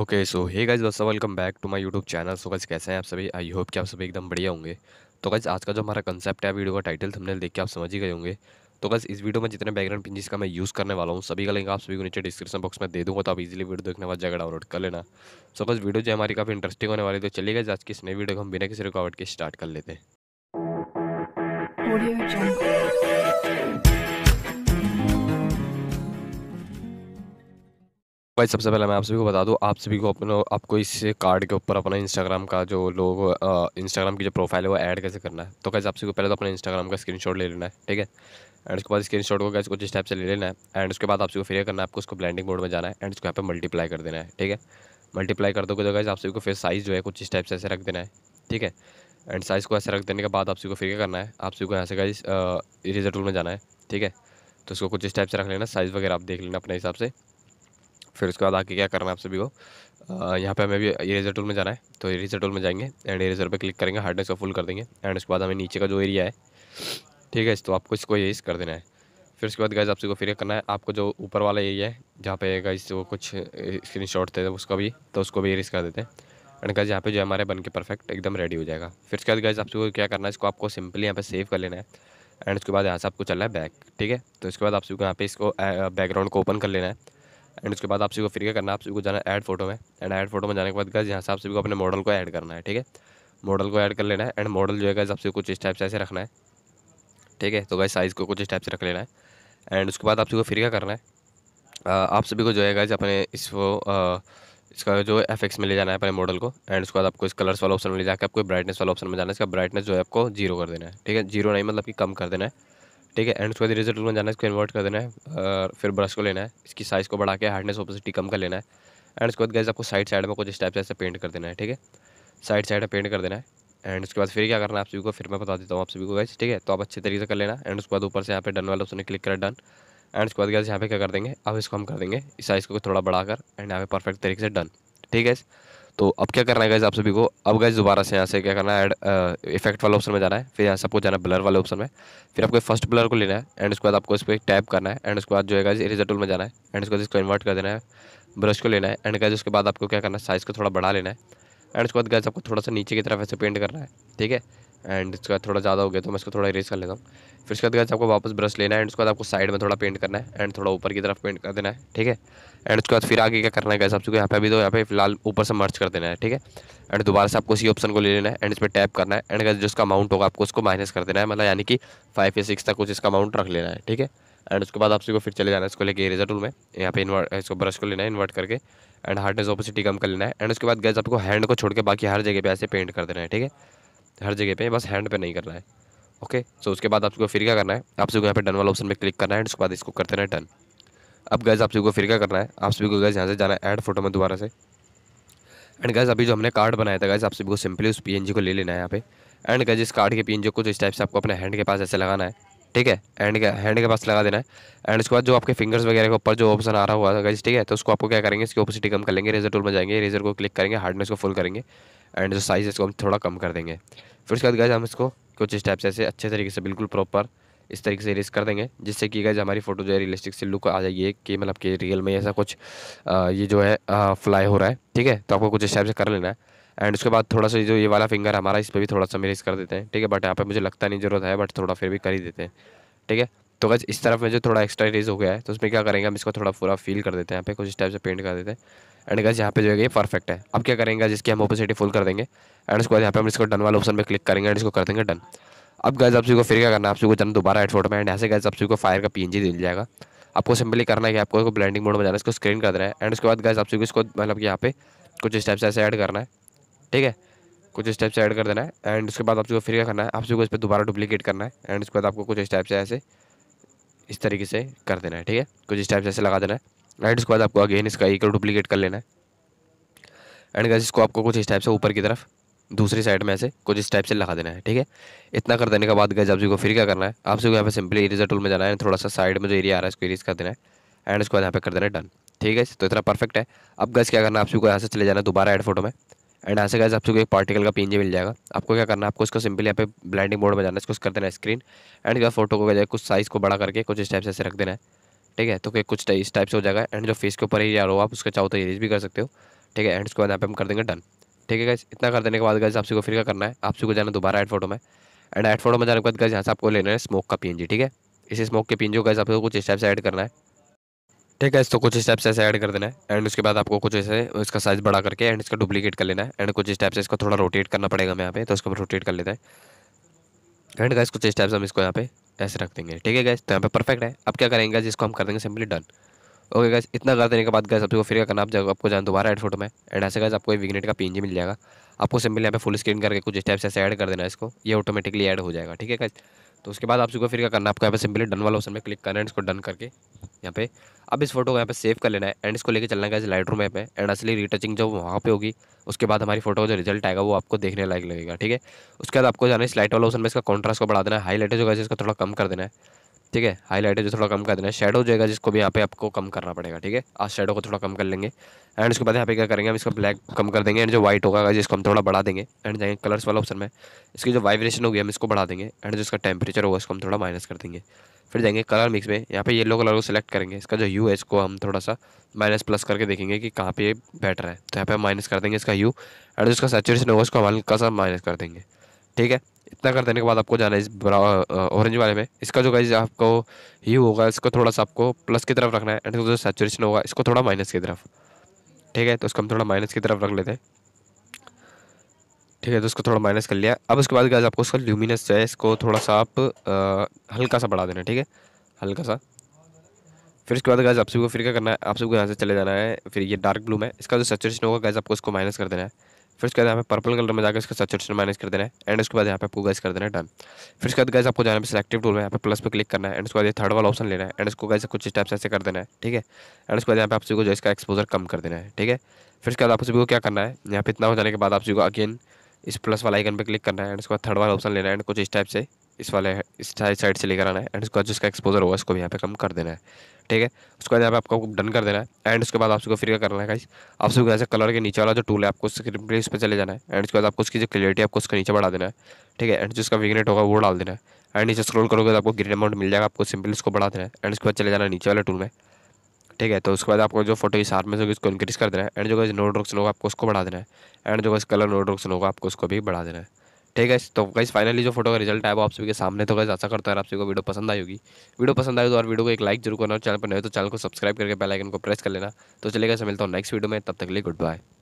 okay so hey guys वसा welcome back to my YouTube channel so guys कैसे हैं आप सभी आई होप कि आप सभी एकदम बढ़िया होंगे तो गज आज का जो हमारा कंसेप्ट है वीडियो का टाइटल थंबनेल देख के आप समझ ही गए होंगे तो गज इस वीडियो में जितने बैकग्राउंड पिंजिस का मैं यूज़ करने वाला हूँ सभी का लिंक आप सभी को नीचे डिस्क्रिप्शन बॉक्स में दे दूँगा तो आप इजिली वीडियो देखने वाला जगह डाउनलोड कर लेना सो गज वीडियो जो हमारी काफ़ी इंटरेस्टिंग होने वाली तो चलिए गज आज की इस नई वीडियो को हम बिना किसी रुकावट के स्टार्ट कर लेते हैं भाई सबसे पहले मैं आप सभी को बता दूँ आप सभी को अपना आपको इस कार्ड के ऊपर अपना इंस्टाग्राम का जो लोग इंस्टाग्राम की जो प्रोफाइल है वो ऐड कैसे करना है तो कैसे आप सभी को पहले तो अपना इंस्टाग्राम का स्क्रीनशॉट ले लेना है ठीक है एंड उसके बाद स्क्रीन शॉट को कैसे कुछ स्टेप से ले लेना है एंड उसके बाद आप सभी को फिर करना है आपको उसको ब्लैंडिंग मोड में जाना है एंड उसको यहाँ पर मल्टीप्लाई कर देना है ठीक है मल्टीप्लाई कर दोगे तो कैसे आप सभी को फिर साइज़ जो है कुछ स्टेप से ऐसे रख देना है ठीक है एंड साइज़ को ऐसे रख देने के बाद आप सभी को फिर करना है आप सभी को यहाँ से कैसे इरेजर टूल में जाना है ठीक है तो उसको कुछ इस टाइप से रख लेना साइज़ वगैरह आप देख लेना अपने हिसाब से फिर उसके बाद आके क्या करना है आप सभी को यहाँ पे हमें भी इरेजर टूल में जाना है तो इरेजर टूल में जाएंगे एंड इरेजर पे क्लिक करेंगे हार्डनेस को फुल कर देंगे एंड उसके बाद हमें नीचे का जो एरिया है ठीक है तो आपको इसको यही कर देना है फिर उसके बाद गैस आपसे को फिर करना है आपको जो ऊपर वाला एरिया है जहाँ पे गैस वो कुछ स्क्रीन शॉट थे उसका भी तो उसको भी इरेज कर देते हैं एंड गैस यहाँ पे जो हमारे बन के परफेक्ट एकदम रेडी हो जाएगा फिर उसके बाद गैस आपसे क्या करना है इसको आपको सिंपली यहाँ पे सेव कर लेना है एंड उसके बाद यहाँ से आपको चलना है बैक ठीक है तो इसके बाद आप सबको यहाँ पे इसको बैकग्राउंड को ओपन कर लेना है एंड उसके बाद आप सभी को फिर क्या करना आप सभी को जाना ऐड फोटो में एंड ऐड फोटो में जाने के बाद गज यहाँ से आप सभी को अपने मॉडल को ऐड करना है ठीक है मॉडल को ऐड कर लेना है एंड मॉडल जो है गज आपसे कुछ इस टाइप से ऐसे रखना है ठीक है तो गज साइज़ को कुछ इस टाइप से रख लेना है एंड उसके बाद आप सभी को फिर क्या करना है आप सभी को जो है गज अपने इसको इसका जो एफ एक्स में ले जाना है अपने मॉडल को एंड उसके बाद आपको इस कलर्स वाला ऑप्शन में ले जाकर आपको ब्राइटनेस वाला ऑप्शन में जाना है इसका ब्राइटनेस जो है आपको जीरो कर देना है ठीक है जीरो नहीं मतलब कि कम कर देना है ठीक है एंड उसके बाद इरेजर टूल में जाना है इसको इन्वर्ट कर देना है और फिर ब्रश को लेना है इसकी साइज़ को बढ़ा के हार्डनेस ओपेसिटी कम कर लेना है एंड उसके बाद गैस आपको साइड साइड में कुछ स्टेप ऐसे पेंट कर देना है ठीक है साइड साइड में पेंट कर देना है एंड उसके बाद फिर क्या करना है आप सभी को फिर मैं बता देता हूँ आप सभी को गैस ठीक है तो आप अच्छे तरीके से कर लेना एंड उसके बाद ऊपर से यहाँ पे डन वाला उसने क्लिक करा डन एंड उसके बाद गैस यहाँ पे क्या कर देंगे अब इसको हम कर देंगे इस साइज़ को थोड़ा बढ़ाकर एंड यहाँ पे परफेक्ट तरीके से डन ठीक है तो अब क्या करना है गाइज आप सभी को अब गाइज दोबारा से यहाँ से क्या करना है एड इफेक्ट वाला ऑप्शन में जाना है फिर यहाँ सबको जाना है ब्लर वाले ऑप्शन में फिर आपको फर्स्ट ब्लर को लेना है एंड उसके बाद आपको इस पर टैप करना है एंड उसके बाद जो है गाइज इरेजर टूल में जाना है एंड उसके बाद इसको इन्वर्ट कर देना है ब्रश को लेना है एंड गाइज उसके बाद आपको क्या करना है साइज़ को थोड़ा बढ़ा लेना है एंड उसके बाद गाइज आपको थोड़ा सा नीचे की तरफ ऐसे पेंट करना है ठीक है एंड इसके बाद थोड़ा ज़्यादा हो गया तो मैं इसको थोड़ा इरेज कर लेता हूँ फिर उसके बाद आपको वापस ब्रश लेना है एंड उसके बाद आपको साइड में थोड़ा पेंट करना है एंड थोड़ा ऊपर की तरफ पेंट कर देना है ठीक है एंड उसके बाद फिर आगे क्या करना है गैस आपको यहाँ पे अभी तो यहाँ पे फिलहाल ऊपर से मर्च कर देना है ठीक है एंड दोबारा से आपको इसी ऑप्शन को ले लेना है एंड इस पर टैप करना है एंड गैस जिसका अमाउंट होगा आपको उसको माइनस कर देना है मतलब यानी कि फाइव या सिक्स तक कुछ इसका अमाउंट रख लेना है ठीक है एंड उसके बाद आपसे को फिर चले जाना है इसको लेके इरेजर टूल में यहाँ पे इन्वर्ट इसको ब्रश को लेना है इन्वर्ट करके एंड हार्डनेस ओपोसिटी कम कर लेना है एंड उसके बाद गैस आपको हैंड को छोड़ के बाकी हर जगह पे ऐसे पेंट कर देना है ठीक है हर जगह पे बस हैंड पे नहीं करना है ओके सो उसके बाद आप सबको फिर क्या करना है आप सबको यहाँ पे डन वाला ऑप्शन में क्लिक करना है एंड उसके बाद इसको करते रहना डन अब गैस आप सबको फिर क्या करना है आप सभी को गैस यहाँ से जाना है एड फोटो में दोबारा से एंड गैस अभी जो हमने कार्ड बनाया था गैस आप सभी को सिंपली उस पी को ले लेना है यहाँ पे एंड गैस इस कार्ड के पी को जो इस टाइप से आपको अपने हैंड के पास ऐसे लगाना है ठीक है एंड का हैंड के पास लगा देना है एंड उसके बाद जो आपके फिंगर्स वगैरह के ऊपर जो ऑप्शन आ रहा हुआ था गाइज ठीक है तो उसको आपको क्या करेंगे इसकी ओपोसिटी कम कर लेंगे रेजर टूल में जाएंगे रेजर को क्लिक करेंगे हार्डनेस को फुल करेंगे एंड जो साइज है इसको हम थोड़ा कम कर देंगे फिर उसके बाद गाइज हम इसको कुछ स्टेप्स ऐसे अच्छे तरीके से बिल्कुल प्रॉपर इस तरीके से रिलीज़ कर देंगे जिससे कि गाइज हमारी फ़ोटो जो है रियलिस्टिक से लुक आ जाएगी कि मतलब कि रियल में ऐसा कुछ ये जो है फ्लाई हो रहा है ठीक है तो आपको कुछ टाइप से कर लेना है एंड उसके बाद थोड़ा सा जो ये वाला फिंगर हमारा इस पर भी थोड़ा सा मेरेज कर देते हैं ठीक है बट यहाँ पर मुझे लगता नहीं जरूरत है बट थोड़ा फिर भी कर ही देते हैं ठीक है तो बस इस तरफ में जो थोड़ा एक्स्ट्रा रेज हो गया है तो उसमें क्या करेंगे हम इसको थोड़ा पूरा फील कर देते हैं यहाँ पे कुछ इस टाइप से पेंट कर देते हैं एंड गज यहाँ पे जो है ये परफेक्ट है अब क्या करेंगे जिसकी हम ओपोसिटी फुल कर देंगे एंड उसके बाद यहाँ पे हम इसको डन वाले ऑप्शन पर क्लिक करेंगे एंड इसको कर देंगे डन अब गज आप को फिर क्या करना आप सबको जाना दोबारा फोटो में एंड ऐसे गज आप सबको फायर का पी दिल जाएगा आपको सिंपली करना है कि आपको ब्लैंडिंग मोड में जाना है इसको स्क्रीन कर देना है एंड उसके बाद गज आप इसको मतलब यहाँ पे कुछ इस टाइप से ऐसे ऐड करना है ठीक है कुछ स्टेप्स ऐड कर देना है एंड उसके बाद आप जो फिर क्या करना है आप जो इस पर दोबारा डुप्लीकेट करना है एंड उसके बाद आपको कुछ स्टेप्स ऐसे इस तरीके से कर देना है ठीक है कुछ स्टेप्स ऐसे लगा देना है एंड उसके बाद आपको अगेन इसका एकल डुप्लीकेट कर लेना है एंड गैस इसको आपको कुछ इस टाइप से ऊपर की तरफ दूसरी साइड में ऐसे कुछ इस टाइप से लगा देना है ठीक है इतना कर देने के बाद गैस आप जी को फिर क्या करना है आप सबको यहाँ पे सिंपली इरेजर टूल में जाना है थोड़ा सा साइड में जो एरिया आ रहा है इसको इरेज कर देना है एंड उसके बाद यहाँ पे कर देना है डन ठीक है तो इतना परफेक्ट है अब गैस क्या करना है आप सबको यहाँ से चले जाना है दोबारा एड फोटो में एंड ऐसे गाइज आपको एक पार्टिकल का पीएनजी मिल जाएगा आपको क्या करना है आपको इसको सिंपली यहाँ पे ब्लाइंडिंग मोड में जाना है इसको कर देना है स्क्रीन एंड क्या फोटो को कुछ साइज़ को बड़ा करके कुछ इस टाइप से ऐसे रख देना है ठीक है तो कुछ इस टाइप से हो जाएगा एंड जो फेस के ऊपर यार हो आप उसका चाहो तो इरेज भी कर सकते हो ठीक है एंड उसके बाद यहाँ पे हम कर देंगे डन ठीक है गाइज इतना कर देने के बाद गाइज आपसे को फिर क्या करना है आपसे को जाना दोबारा एड फोटो में एंड एड फोटो में जाने के बाद गाइज यहाँ से आपको लेना है स्मोक का पीएनजी ठीक है इसी स्मोक के पीएनजी को गाइज आपको कुछ इस टाइप से ऐड करना है ठीक है तो कुछ स्टेप्स ऐसे ऐड कर देना है एंड उसके बाद आपको कुछ ऐसे इसका साइज़ बढ़ा करके एंड इसका डुप्लीकेट कर लेना है एंड कुछ स्टेप्स इसको थोड़ा रोटेट करना पड़ेगा मैं यहाँ पे तो इसको रोटेट कर लेते हैं एंड गैस कुछ स्टेप्स हम इसको यहाँ पे ऐसे रख देंगे ठीक है गैस तो यहाँ पे परफेक्ट है अब क्या करेंगे जिसको हम कर देंगे सिंपली डन ओके गैस इतना कर देने के बाद गैस आपको फिर करना आप जब आपको जाना दोबारा एड फोटो में एंड ऐसे गैस आपको विगनेट का पीएनजी मिल जाएगा आपको सिंपली यहाँ पे फुल स्क्रीन करके कुछ स्टेप्स ऐसे ऐड कर देना है इसको ये ऑटोमेटिकली एड हो जाएगा ठीक है गैस तो उसके बाद आप सुबह फिर क्या करना है आपको यहाँ पे सिंपली डन वाला ऑप्शन में क्लिक करना है इसको डन करके यहाँ पे अब इस फोटो को यहाँ पे सेव कर लेना है एंड इसको लेके चलना है लाइट रूम पे में एंड असली रीटचिंग जो वहाँ पे होगी उसके बाद हमारी फोटो का जो रिजल्ट आएगा वो आपको देखने लायक लगेगा ठीक है उसके बाद आपको जाना है इस लाइट वाला ऑप्शन में इसका कॉन्ट्रास्ट को बढ़ा देना है लाइट जो है इसका थोड़ा कम कर देना है ठीक है हाईलाइटर जो थोड़ा कम कर देना है शेडो जाएगा जिसको भी यहाँ पे आपको कम करना पड़ेगा ठीक है आज शेडो को थोड़ा कम कर लेंगे एंड उसके बाद यहाँ पे क्या करेंगे हम इसका ब्लैक कम कर देंगे एंड जो व्हाइट होगा जिसको हम थोड़ा बढ़ा देंगे एंड जाएंगे कलर्स वाला ऑप्शन में इसकी जो वाइब्रेशन होगी हम इसको बढ़ा देंगे एंड जो इसका टेम्परेचर होगा इसको हम थोड़ा माइनस कर देंगे फिर जाएंगे कलर मिक्स में यहाँ पे येलो कलर को सिलेक्ट करेंगे इसका जो यू है इसको हम थोड़ा सा माइनस प्लस करके देखेंगे कि कहाँ पे बेटर है तो यहाँ पे हम माइनस कर देंगे इसका यू एंड जो इसका सेचुरेशन होगा उसको हम हल्का सा माइनस कर देंगे ठीक है इतना कर देने के बाद आपको जाना है इस ऑरेंज वाले में इसका जो गाइज आपको ह्यू होगा इसको थोड़ा सा आपको प्लस की तरफ रखना है एंड जो सेचुरेशन होगा इसको थोड़ा माइनस की तरफ ठीक है तो उसको हम थोड़ा माइनस की तरफ रख लेते हैं ठीक है तो उसको थोड़ा माइनस कर लिया अब उसके बाद गाइज आपको उसका ल्यूमिनस जो है इसको थोड़ा सा आप हल्का सा बढ़ा देना ठीक है हल्का सा फिर उसके बाद गाइज आप सबको फिर क्या करना है आप सबको यहाँ से चले जाना है फिर ये डार्क ब्लू में इसका जो सेचुरेशन होगा गाइज आपको उसको माइनस कर देना है फिर उसके बाद यहाँ पे पर्पल कलर में जाकर इसका सचुएशन मैनेज कर देना है एंड उसके बाद यहाँ पे आपको गैस कर देना है डन फिर उसके बाद गैस आपको जाना है सिलेक्टिव टूल में यहाँ पे प्लस पे क्लिक करना है एंड उसके बाद ये थर्ड वाला ऑप्शन लेना है एंड उसको गैस कुछ स्टेप्स ऐसे कर देना है ठीक है एंड उसके बाद यहाँ पे आप सभी को जो इसका एक्सपोजर कम कर देना है ठीक है फिर उसके बाद आप सभी को क्या करना है यहाँ पे इतना हो जाने के बाद आप सभी को अगेन इस प्लस वाला आइकन पर क्लिक करना है एंड उसके बाद थर्ड वाला ऑप्शन लेना है एंड कुछ इस टाइप से इस वाले इस साइड से लेकर आना है एंड उसके बाद जिसका एक्सपोजर होगा उसको भी यहाँ पे कम कर देना है ठीक है उसके बाद यहाँ पे आपको डन कर देना है एंड उसके बाद आप फिर क्या करना है गाइस आप सबको ऐसे कलर के नीचे वाला जो टूल है आपको स्क्रीन पे पर चले जाना है एंड उसके बाद आपको उसकी जो क्लियरिटी आपको उसके नीचे बढ़ा देना है ठीक है एंड जिसका विगनेट होगा वो डाल देना है एंड नीचे स्क्रोल करोगे तो आपको ग्रीन अमाउंट मिल जाएगा आपको सिंपल इसको बढ़ा देना है एंड उसके बाद चले जाना नीचे वाले टूल में ठीक है तो उसके बाद आपको जो फोटो की शार्पनेस होगी उसको इंक्रीज कर देना है एंड जो गाइस नोट रोक्सन होगा आपको उसको बढ़ा देना है एंड जो कलर नोट रोक्सन होगा आपको उसको भी बढ़ा देना है ठीक है तो गाइस फाइनली जो फोटो का रिजल्ट आया वो आप सभी के सामने तो गाइस आशा करता है आप सभी को वीडियो पसंद आई होगी वीडियो पसंद आई तो और वीडियो को एक लाइक जरूर करना और चैनल पर नए तो चैनल को सब्सक्राइब करके बेल आइकन को प्रेस कर लेना तो चलेगा सर मिलता हूँ नेक्स्ट वीडियो में तब तक के लिए गुड बाय